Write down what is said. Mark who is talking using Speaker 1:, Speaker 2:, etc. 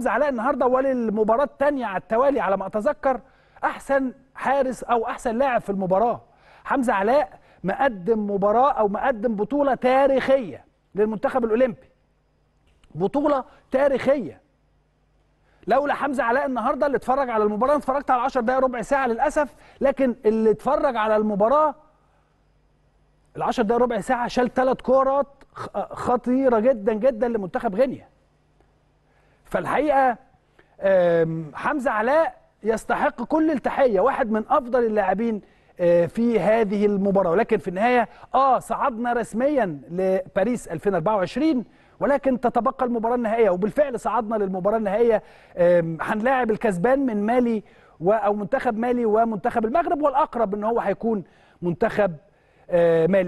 Speaker 1: حمزه علاء النهارده وللمباراه الثانيه على التوالي على ما اتذكر احسن حارس او احسن لاعب في المباراه حمزه علاء مقدم مباراه او مقدم بطوله تاريخيه للمنتخب الاولمبي بطوله تاريخيه لولا حمزه علاء النهارده اللي اتفرج على المباراه اتفرجت على 10 دقائق ربع ساعه للاسف لكن اللي اتفرج على المباراه ال 10 دقائق ربع ساعه شال ثلاث كورات خطيره جدا جدا لمنتخب غينيا فالحقيقه حمزه علاء يستحق كل التحيه واحد من افضل اللاعبين آه، في هذه المباراه ولكن في النهايه اه صعدنا رسميا لباريس 2024 ولكن تتبقى المباراه النهائيه وبالفعل صعدنا للمباراه النهائيه هنلاعب الكسبان من مالي او منتخب مالي ومنتخب المغرب والاقرب ان هو هيكون منتخب آه، مالي